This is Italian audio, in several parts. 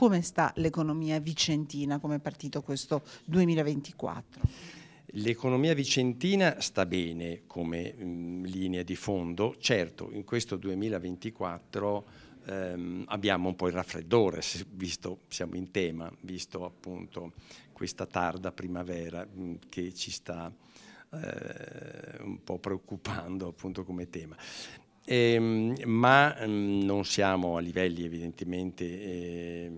come sta l'economia vicentina come è partito questo 2024? L'economia vicentina sta bene come mh, mm, linea di fondo, certo in questo 2024 ehm, abbiamo un po' il raffreddore, visto siamo in tema, visto appunto questa tarda primavera mh, mm, che ci sta eh, un po' preoccupando appunto come tema ehm, ma mh, mm, non siamo a livelli evidentemente eh,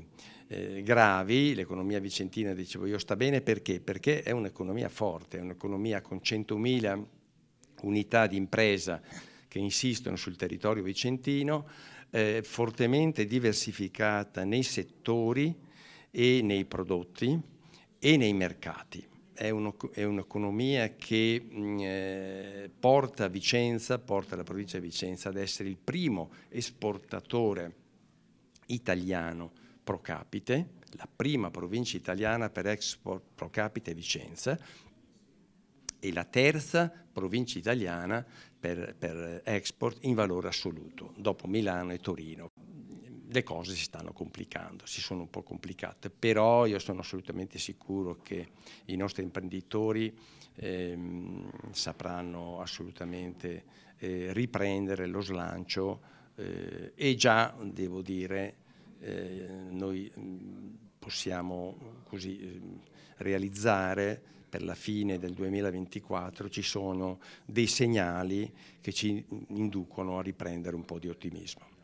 eh, gravi, l'economia vicentina, dicevo io, sta bene perché? Perché è un'economia forte, è un'economia con 100.000 unità di impresa che insistono sul territorio vicentino, eh, fortemente diversificata nei settori e nei prodotti e nei mercati è, un'economia che mm, eh, porta Vicenza, porta la provincia di Vicenza ad essere il primo esportatore italiano pro capite, la prima provincia italiana per export pro capite Vicenza e la terza provincia italiana per, per export in valore assoluto, dopo Milano e Torino le cose si stanno complicando, si sono un po' complicate, però io sono assolutamente sicuro che i nostri imprenditori ehm, sapranno assolutamente eh, riprendere lo slancio eh, e già, devo dire, eh, noi mm, possiamo così ehm, realizzare per la fine del 2024 ci sono dei segnali che ci inducono a riprendere un po' di ottimismo.